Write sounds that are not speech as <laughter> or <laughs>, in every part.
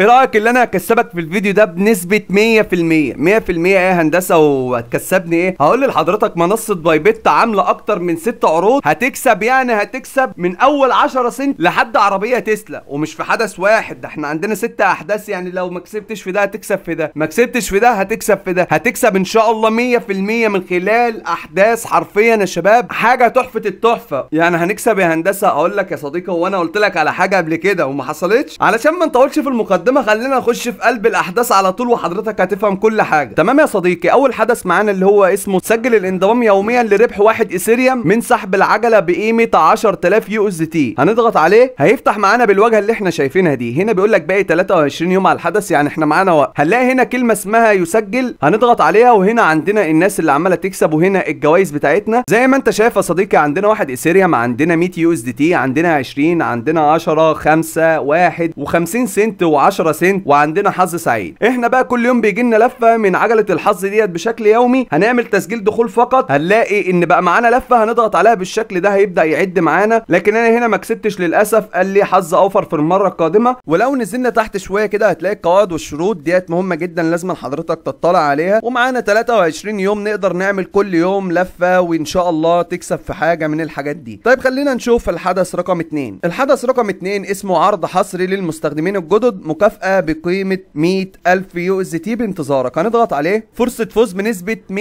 ايه رايك اللي انا هكسبك في الفيديو ده بنسبه 100% 100% ايه هندسه وهتكسبني ايه هقول لحضرتك منصه باي بيت عامله اكتر من ست عروض هتكسب يعني هتكسب من اول 10 سنت لحد عربيه تسلا ومش في حدث واحد ده احنا عندنا ست احداث يعني لو ما كسبتش في ده هتكسب في ده ما كسبتش في ده هتكسب في ده هتكسب ان شاء الله 100% من خلال احداث حرفيا يا شباب حاجه تحفه التحفه يعني هنكسب يا هندسه اقول لك يا صديقي هو انا قلت لك على حاجه قبل كده وما حصلتش علشان ما نطولش في المقدمه ما خلينا نخش في قلب الاحداث على طول وحضرتك هتفهم كل حاجه تمام يا صديقي اول حدث معانا اللي هو اسمه سجل الانضمام يوميا لربح واحد ايثيريوم من سحب العجله بقيمه 10000 يو اس تي هنضغط عليه هيفتح معانا بالواجهه اللي احنا شايفينها دي هنا بيقول لك باقي 23 يوم على الحدث يعني احنا معانا وقت هنلاقي هنا كلمه اسمها يسجل هنضغط عليها وهنا عندنا الناس اللي عماله تكسب وهنا الجوائز بتاعتنا زي ما انت شايف يا صديقي عندنا واحد ايثيريوم عندنا 100 يو اس دي تي عندنا 20 عندنا 10 5 1 و50 سنت و10 10 سنت وعندنا حظ سعيد احنا بقى كل يوم بيجي لنا لفه من عجله الحظ ديت بشكل يومي هنعمل تسجيل دخول فقط هنلاقي ان بقى معانا لفه هنضغط عليها بالشكل ده هيبدا يعد معانا لكن انا هنا ما كسبتش للاسف قال لي حظ اوفر في المره القادمه ولو نزلنا تحت شويه كده هتلاقي القواعد والشروط ديت مهمه جدا لازم حضرتك تطلع عليها ومعانا 23 يوم نقدر نعمل كل يوم لفه وان شاء الله تكسب في حاجه من الحاجات دي طيب خلينا نشوف الحدث رقم 2 الحدث رقم 2 اسمه عرض حصري للمستخدمين الجدد مكافأة بقيمة 100000 يو اس تي بانتظارك هنضغط عليه فرصة فوز بنسبة 100%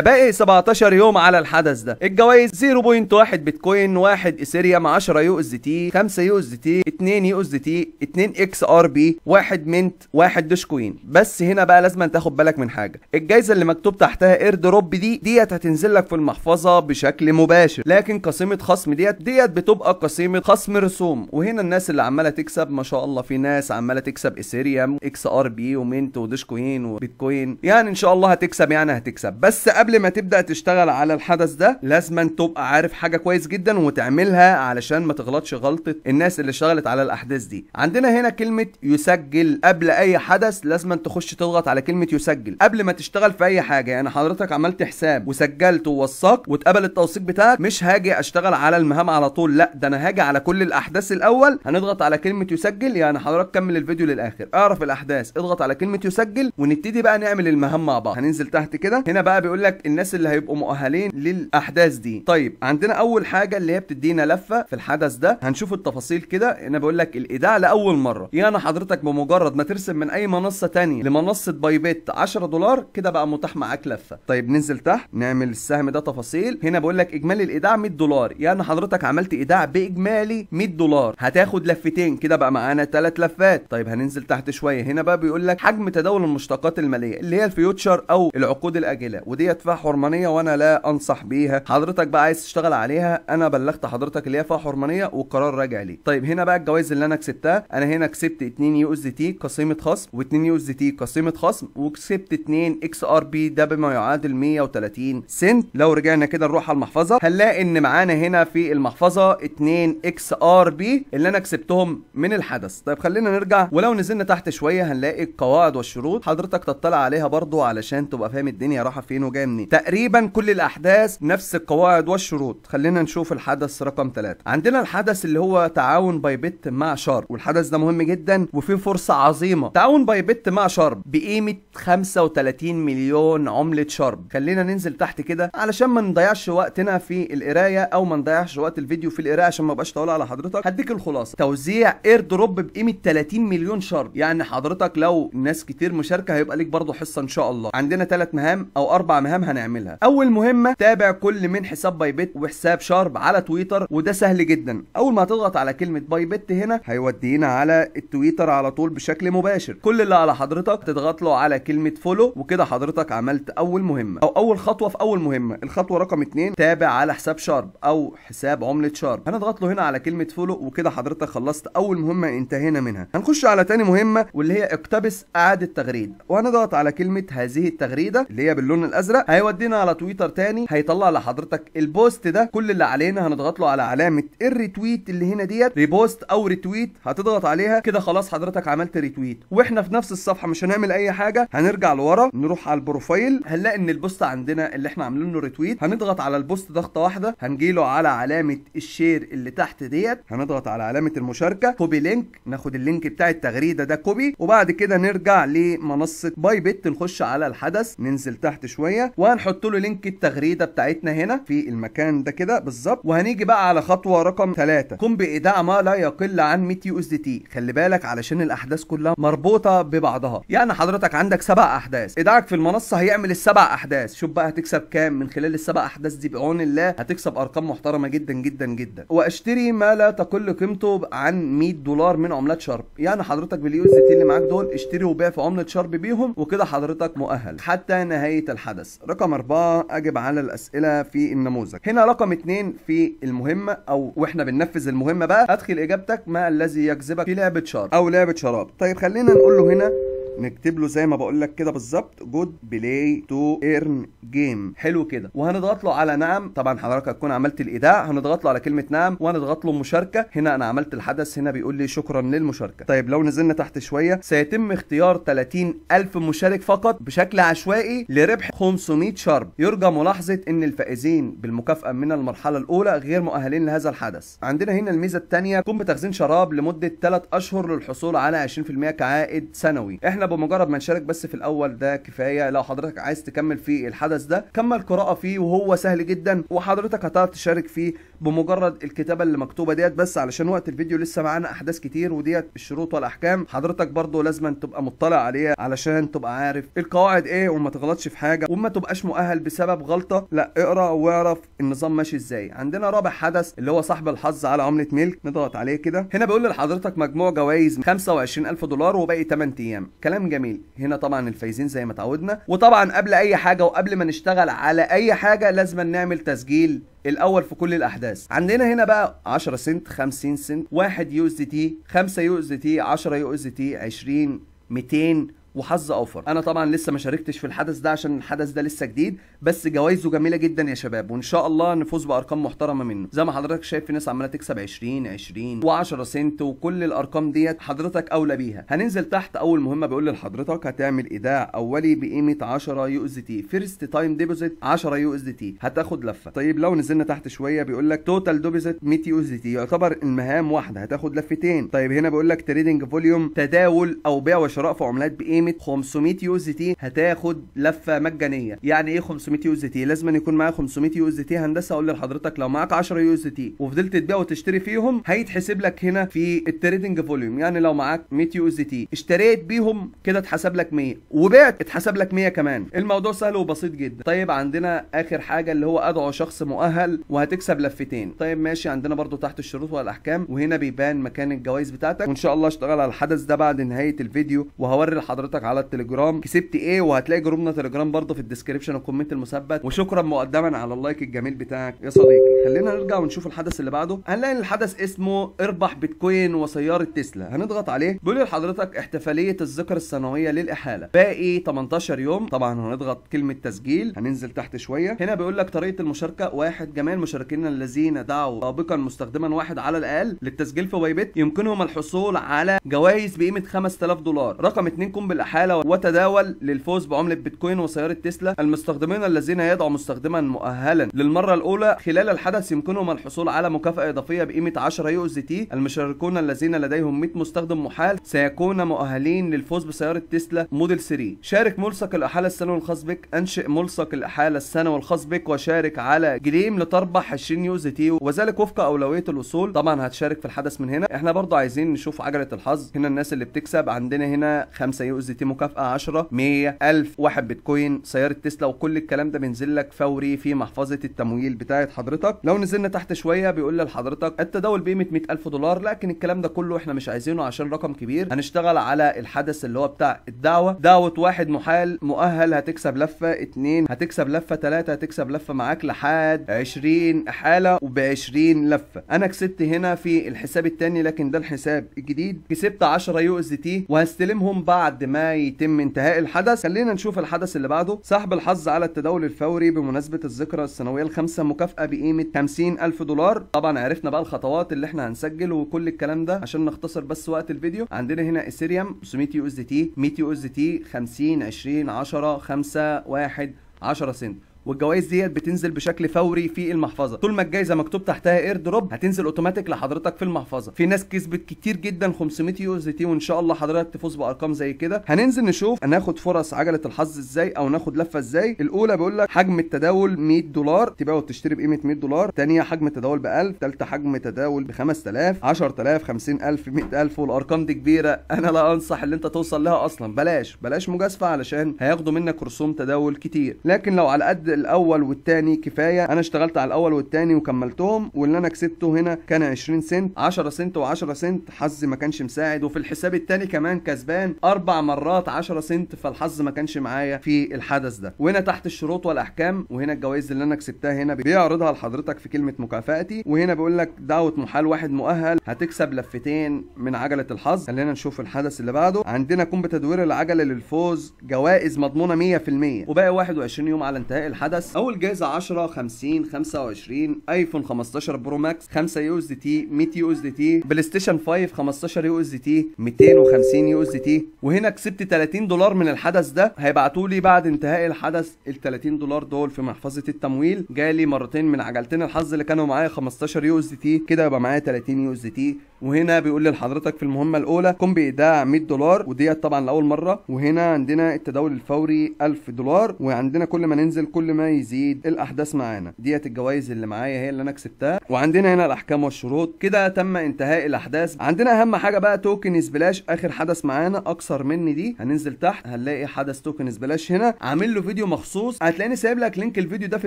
باقي 17 يوم على الحدث ده الجوائز 0.1 بيتكوين 1 ايثيريوم 10 يو اس تي 5 يو اس تي 2 يو اس تي 2 اكس ار بي 1 منت 1 دوش كوين بس هنا بقى لازم تاخد بالك من حاجة الجايزة اللي مكتوب تحتها اير دروب دي ديت هتنزل لك في المحفظة بشكل مباشر لكن قسيمة خصم ديت ديت بتبقى قسيمة خصم رسوم وهنا الناس اللي عمالة تكسب ما شاء الله في ناس عمالة هتكسب ايثيريوم اكس ار بي ومنت وديش كوين وبيتكوين يعني ان شاء الله هتكسب يعني هتكسب بس قبل ما تبدا تشتغل على الحدث ده لازم تبقى عارف حاجه كويس جدا وتعملها علشان ما تغلطش غلطه الناس اللي اشتغلت على الاحداث دي عندنا هنا كلمه يسجل قبل اي حدث لازم تخش تضغط على كلمه يسجل قبل ما تشتغل في اي حاجه يعني حضرتك عملت حساب وسجلت ووثقت واتقبل التوثيق بتاعك مش هاجي اشتغل على المهام على طول لا ده انا هاجي على كل الاحداث الاول هنضغط على كلمه يسجل يعني حضرتك كمل الفيديو الفيديو للاخر اعرف الاحداث اضغط على كلمه يسجل ونبتدي بقى نعمل المهام مع بعض هننزل تحت كده هنا بقى بيقول لك الناس اللي هيبقوا مؤهلين للاحداث دي طيب عندنا اول حاجه اللي هي بتدينا لفه في الحدث ده هنشوف التفاصيل كده هنا بيقول لك الايداع لاول مره يعني حضرتك بمجرد ما ترسم من اي منصه ثانيه لمنصه باي بيت 10 دولار كده بقى متاح معاك لفه طيب ننزل تحت نعمل السهم ده تفاصيل هنا بيقول لك اجمالي الايداع 100 دولار يعني حضرتك عملت ايداع باجمالي 100 دولار هتاخد لفتين كده بقى معانا ثلاث لفات طيب طيب هننزل تحت شويه هنا بقى بيقول لك حجم تداول المشتقات الماليه اللي هي الفيوتشر او العقود الاجله وديت فيها حرمانيه وانا لا انصح بيها حضرتك بقى عايز تشتغل عليها انا بلغت حضرتك اللي هي فيها حرمانيه والقرار راجع لي طيب هنا بقى الجوائز اللي انا كسبتها انا هنا كسبت 2 يو اس دي تي قسيمه خصم و2 يو اس دي تي قسيمه خصم وكسبت 2 اكس ار بي ده بما يعادل 130 سنت لو رجعنا كده نروح على المحفظه هنلاقي ان معانا هنا في المحفظه 2 اكس ار بي اللي انا كسبتهم من الحدث طيب خلينا نرجع ولو نزلنا تحت شويه هنلاقي القواعد والشروط حضرتك تطلع عليها برضو علشان تبقى فاهم الدنيا رايحه فين وجايه منين تقريبا كل الاحداث نفس القواعد والشروط خلينا نشوف الحدث رقم 3 عندنا الحدث اللي هو تعاون بايبت مع شارب والحدث ده مهم جدا وفيه فرصه عظيمه تعاون بايبت مع شارب بقيمه 35 مليون عمله شارب خلينا ننزل تحت كده علشان ما نضيعش وقتنا في القرايه او ما نضيعش وقت الفيديو في القرايه عشان ما بقاش طويل على حضرتك هديك الخلاصه توزيع اير دروب بقيمه 30 مليون مليون شرط يعني حضرتك لو ناس كتير مشاركه هيبقى ليك برضه حصه ان شاء الله عندنا ثلاث مهام او اربع مهام هنعملها اول مهمه تابع كل من حساب باي بت وحساب شارب على تويتر وده سهل جدا اول ما تضغط على كلمه باي بت هنا هيودينا على التويتر على طول بشكل مباشر كل اللي على حضرتك تضغط له على كلمه فولو وكده حضرتك عملت اول مهمه او اول خطوه في اول مهمه الخطوه رقم اثنين تابع على حساب شارب او حساب عمله شارب هنضغط له هنا على كلمه فولو وكده حضرتك خلصت اول مهمه انتهينا منها هنخش على على تاني مهمه واللي هي اقتبس اعاده تغريد وهنضغط على كلمه هذه التغريده اللي هي باللون الازرق هيودينا على تويتر تاني هيطلع لحضرتك البوست ده كل اللي علينا هنضغط له على علامه الريتويت اللي هنا ديت ريبوست او ريتويت هتضغط عليها كده خلاص حضرتك عملت ريتويت واحنا في نفس الصفحه مش هنعمل اي حاجه هنرجع لورا نروح على البروفايل هنلاقي ان البوست عندنا اللي احنا عاملين له ريتويت هنضغط على البوست ضغطه واحده هنجيله على علامه الشير اللي تحت ديت هنضغط على علامه المشاركه كوبي لينك ناخد اللينك بتاع التغريد التغريده ده كوبي وبعد كده نرجع لمنصه باي بت نخش على الحدث ننزل تحت شويه وهنحط له لينك التغريده بتاعتنا هنا في المكان ده كده بالظبط وهنيجي بقى على خطوه رقم 3 قم بايداع ما لا يقل عن 100 يو اس دي تي خلي بالك علشان الاحداث كلها مربوطه ببعضها يعني حضرتك عندك سبع احداث ايداعك في المنصه هيعمل السبع احداث شوف بقى هتكسب كام من خلال السبع احداث دي بعون الله هتكسب ارقام محترمه جدا جدا جدا واشتري ما لا تقل قيمته عن 100 دولار من عملات شرب يعني حضرتك باليو اس تي اللي معاك دول اشتري وبيع في عمله شارب بيهم وكده حضرتك مؤهل حتى نهايه الحدث رقم أربعة أجب على الأسئلة في النموذج هنا رقم اثنين في المهمة أو وإحنا بننفذ المهمة بقى أدخل إجابتك ما الذي يجذبك في لعبة شارب أو لعبة شراب طيب خلينا نقول له هنا نكتب له زي ما بقول لك كده بالظبط جود بلاي تو ايرن جيم حلو كده وهنضغط له على نعم طبعا حضرتك هتكون عملت الايداع هنضغط له على كلمه نعم وهنضغط له مشاركه هنا انا عملت الحدث هنا بيقول لي شكرا للمشاركه طيب لو نزلنا تحت شويه سيتم اختيار 30000 مشارك فقط بشكل عشوائي لربح 500 شرب يرجى ملاحظه ان الفائزين بالمكافاه من المرحله الاولى غير مؤهلين لهذا الحدث عندنا هنا الميزه الثانيه قم بتخزين شراب لمده 3 اشهر للحصول على 20% كعائد سنوي احنا بمجرد ما نشارك بس في الاول ده كفايه لو حضرتك عايز تكمل في الحدث ده كمل قراءه فيه وهو سهل جدا وحضرتك هتعرف تشارك فيه بمجرد الكتابه اللي مكتوبه ديت بس علشان وقت الفيديو لسه معانا احداث كتير وديت الشروط والاحكام حضرتك برضو لازم تبقى مطلع عليها علشان تبقى عارف القواعد ايه وما تغلطش في حاجه وما تبقاش مؤهل بسبب غلطه لا اقرا واعرف النظام ماشي ازاي عندنا رابع حدث اللي هو صاحب الحظ على عمله ملك نضغط عليه كده هنا بيقول لحضرتك مجموع جوائز 25000 دولار وباقي 8 ايام كلام جميل هنا طبعا الفايزين زي ما تعودنا وطبعا قبل اي حاجه وقبل ما نشتغل على اي حاجه لازم نعمل تسجيل الاول في كل الاحداث عندنا هنا بقى 10 سنت 50 سنت 1 يو اس دي تي 5 يو اس دي تي 10 يو اس دي تي 20 200 وحظ اوفر انا طبعا لسه ما شاركتش في الحدث ده عشان الحدث ده لسه جديد بس جوائزه جميله جدا يا شباب وان شاء الله نفوز بارقام محترمه منه زي ما حضرتك شايف في ناس عماله تكسب 20 20 و10 سنت وكل الارقام ديت حضرتك اولى بيها هننزل تحت اول مهمه بيقول لحضرتك هتعمل ايداع اولي بقيمه 10 يو اس دي تي فيرست تايم ديبوزيت 10 يو اس دي تي هتاخد لفه طيب لو نزلنا تحت شويه بيقول لك توتال ديبوزيت 100 يو اس دي تي يعتبر المهام واحده هتاخد لفتين طيب هنا بيقول لك تريدنج فوليوم تداول او بيع وشراء في عملات بقيمه قيمه 500 يو اس تي هتاخد لفه مجانيه يعني ايه 500 يو اس تي لازم يكون معايا 500 يو اس تي هندسه اقول لحضرتك لو معاك 10 يو اس تي وفضلت تبيع وتشتري فيهم هيتحسب لك هنا في التريدنج فوليوم يعني لو معاك 100 يو اس تي اشتريت بيهم كده اتحسب لك 100 وبعت اتحسب لك 100 كمان الموضوع سهل وبسيط جدا طيب عندنا اخر حاجه اللي هو ادعو شخص مؤهل وهتكسب لفتين طيب ماشي عندنا برضو تحت الشروط والاحكام وهنا بيبان مكان الجوائز بتاعتك وان شاء الله اشتغل على الحدث ده بعد نهايه الفيديو وهوري لحضرتك حضرتك على التليجرام كسبت ايه وهتلاقي جروبنا تليجرام برضه في الديسكربشن والكومنت المثبت وشكرا مقدما على اللايك الجميل بتاعك يا صديقي خلينا نرجع ونشوف الحدث اللي بعده هنلاقي الحدث اسمه اربح بيتكوين وسياره تسلا هنضغط عليه بيقول لحضرتك احتفاليه الذكرى السنويه للاحاله باقي 18 يوم طبعا هنضغط كلمه تسجيل هننزل تحت شويه هنا بيقول لك طريقه المشاركه واحد جميع المشاركين الذين دعوا سابقا مستخدما واحد على الاقل للتسجيل في بايبت يمكنهم الحصول على جوائز بقيمه 5000 دولار رقم 2 قم الأحالة وتداول للفوز بعملة بيتكوين وسيارة تسلا المستخدمين الذين يدعوا مستخدما مؤهلا للمرة الأولى خلال الحدث يمكنهم الحصول على مكافأة إضافية بقيمة 10 يو اس تي المشاركون الذين لديهم 100 مستخدم محال سيكون مؤهلين للفوز بسيارة تسلا موديل 3 شارك ملصق الأحالة السنوي الخاص بك أنشئ ملصق الأحالة السنوي الخاص بك وشارك على جريم لتربح 20 يو اس تي وذلك وفق أولوية الوصول طبعا هتشارك في الحدث من هنا احنا برضو عايزين نشوف عجلة الحظ هنا الناس اللي بتكسب عندنا هنا 5 يو اس رمز تي مكافاه 10 100 1000 واحد بيتكوين سياره تسلا وكل الكلام ده بينزل لك فوري في محفظه التمويل بتاعه حضرتك لو نزلنا تحت شويه بيقول لحضرتك التداول بقيمه 100000 دولار لكن الكلام ده كله احنا مش عايزينه عشان رقم كبير هنشتغل على الحدث اللي هو بتاع الدعوه دعوه واحد محال مؤهل هتكسب لفه اثنين هتكسب لفه ثلاثه هتكسب لفه معاك لحد 20 حاله وب 20 لفه انا كسبت هنا في الحساب الثاني لكن ده الحساب الجديد كسبت 10 يو اس دي تي وهستلمهم بعد ما ما يتم انتهاء الحدث خلينا نشوف الحدث اللي بعده سحب الحظ على التداول الفوري بمناسبه الذكرى السنويه الخامسه مكافاه بقيمه 50000 دولار طبعا عرفنا بقى الخطوات اللي احنا هنسجل وكل الكلام ده عشان نختصر بس وقت الفيديو عندنا هنا اثيريوم 500 يو اس دي تي 100 يو اس دي تي 50 20 10 5 1 10 سنت والجوائز ديت بتنزل بشكل فوري في المحفظه طول ما الجائزه مكتوب تحتها اير دروب هتنزل اوتوماتيك لحضرتك في المحفظه في ناس كسبت كتير جدا 500 يو اس تي وان شاء الله حضرتك تفوز بارقام زي كده هننزل نشوف هناخد فرص عجله الحظ ازاي او ناخد لفه ازاي الاولى بيقول لك حجم التداول 100 دولار تبيع وتشتري بقيمه 100 دولار ثانيه حجم التداول ب 1000 ثالثه حجم تداول ب 5000 10000 50000 100000 والارقام دي كبيره <laughs> انا لا انصح ان انت توصل لها اصلا بلاش بلاش مجازفه علشان هياخدوا منك رسوم تداول كتير لكن لو على قد الاول والثاني كفايه انا اشتغلت على الاول والثاني وكملتهم واللي انا كسبته هنا كان 20 سنت 10 سنت و10 سنت حظي ما كانش مساعد وفي الحساب الثاني كمان كسبان اربع مرات 10 سنت فالحظ ما كانش معايا في الحدث ده وهنا تحت الشروط والاحكام وهنا الجوائز اللي انا كسبتها هنا بيعرضها لحضرتك في كلمه مكافاتي وهنا بيقول لك دعوه محال واحد مؤهل هتكسب لفتين من عجله الحظ خلينا نشوف الحدث اللي بعده عندنا كوم بتدوير العجله للفوز جوائز مضمونه 100% وباقي 21 يوم على انتهاء الحدث الحدث اول جائزه 10 50 25 ايفون 15 برو ماكس 5 يو اس دي تي 100 يو اس دي تي بلاي ستيشن 5 15 يو اس دي تي 250 يو اس دي تي وهنا كسبت 30 دولار من الحدث ده هيبعتوا لي بعد انتهاء الحدث ال 30 دولار دول في محفظه التمويل جالي مرتين من عجلتين الحظ اللي كانوا معايا 15 يو اس دي تي كده يبقى معايا 30 يو اس دي تي وهنا بيقول لي لحضرتك في المهمه الاولى قم بايداع 100 دولار وديت طبعا لاول مره وهنا عندنا التداول الفوري 1000 دولار وعندنا كل ما ننزل كل ما يزيد الاحداث معانا ديت الجوائز اللي معايا هي اللي انا كسبتها وعندنا هنا الاحكام والشروط كده تم انتهاء الاحداث عندنا اهم حاجه بقى توكنز بلاش اخر حدث معانا اكثر مني دي هننزل تحت هنلاقي حدث توكنز بلاش هنا عامل له فيديو مخصوص هتلاقيني سايب لك لينك الفيديو ده في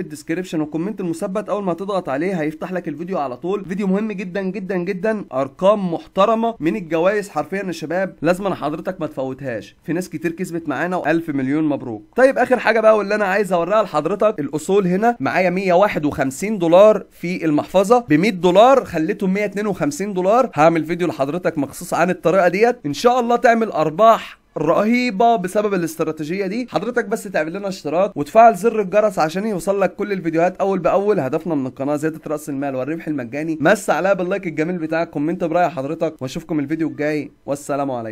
الديسكربشن والكومنت المثبت اول ما تضغط عليه هيفتح لك الفيديو على طول فيديو مهم جدا جدا جدا ارقام ارقام محترمه من الجوائز حرفيا يا شباب لازم حضرتك ما تفوتهاش في ناس كتير كسبت معانا و1000 مليون مبروك طيب اخر حاجه بقى واللي انا عايز اوريها لحضرتك الاصول هنا معايا 151 دولار في المحفظه ب 100 دولار خليته 152 دولار هعمل فيديو لحضرتك مخصوص عن الطريقه ديت ان شاء الله تعمل ارباح رهيبه بسبب الاستراتيجيه دي حضرتك بس تعمل لنا اشتراك وتفعل زر الجرس عشان يوصل لك كل الفيديوهات اول باول هدفنا من القناه زياده راس المال والربح المجاني مس عليها باللايك الجميل بتاعك كومنت براي حضرتك واشوفكم الفيديو الجاي والسلام عليكم